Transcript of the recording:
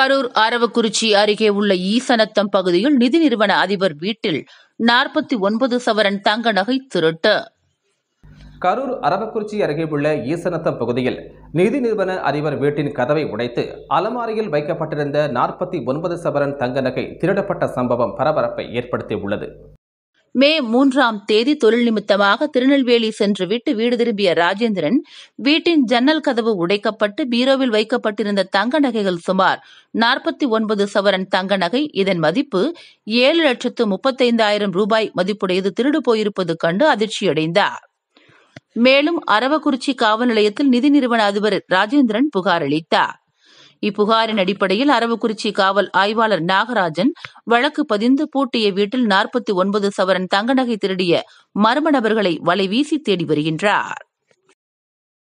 கரூர் அரவக்குறிச்சி அருகே உள்ள ஈசனத்தம் பகுதியில் நிதி நிறுவன அதிபர் வீட்டில் நாற்பத்தி ஒன்பது சவரன் தங்க நகை திருட்டு கரூர் அரவக்குறிச்சி அருகே உள்ள ஈசனத்தம் பகுதியில் நிதி நிறுவன அதிபர் வீட்டின் கதவை உடைத்து அலமாரியில் வைக்கப்பட்டிருந்த நாற்பத்தி ஒன்பது சவரன் தங்க நகை திருடப்பட்ட சம்பவம் பரபரப்பை ஏற்படுத்தியுள்ளது மே மூன்றாம் தேதி தொழில் நிமித்தமாக திருநெல்வேலி சென்று விட்டு வீடு திரும்பிய ராஜேந்திரன் வீட்டின் ஜன்னல் கதவு உடைக்கப்பட்டு பீரோவில் வைக்கப்பட்டிருந்த தங்க நகைகள் சுமார் நாற்பத்தி ஒன்பது சவரன் தங்க நகை இதன் மதிப்பு ஏழு லட்சத்து முப்பத்தைந்தாயிரம் ரூபாய் மதிப்புடையது திருடு போயிருப்பது கண்டு அதிர்ச்சியடைந்தார் மேலும் அரவக்குறிச்சி காவல் நிலையத்தில் நிதி நிறுவன அதிபர் ராஜேந்திரன் புகார் அளித்தார் இப்புகாரின் அடிப்படையில் அரவக்குறிச்சி காவல் ஆய்வாளர் நாகராஜன் வழக்கு பதிந்து பூட்டிய வீட்டில் நாற்பத்தி ஒன்பது சவரன் தங்க நகை திருடிய மர்ம நபர்களை வலைவீசி தேடி வருகின்றார்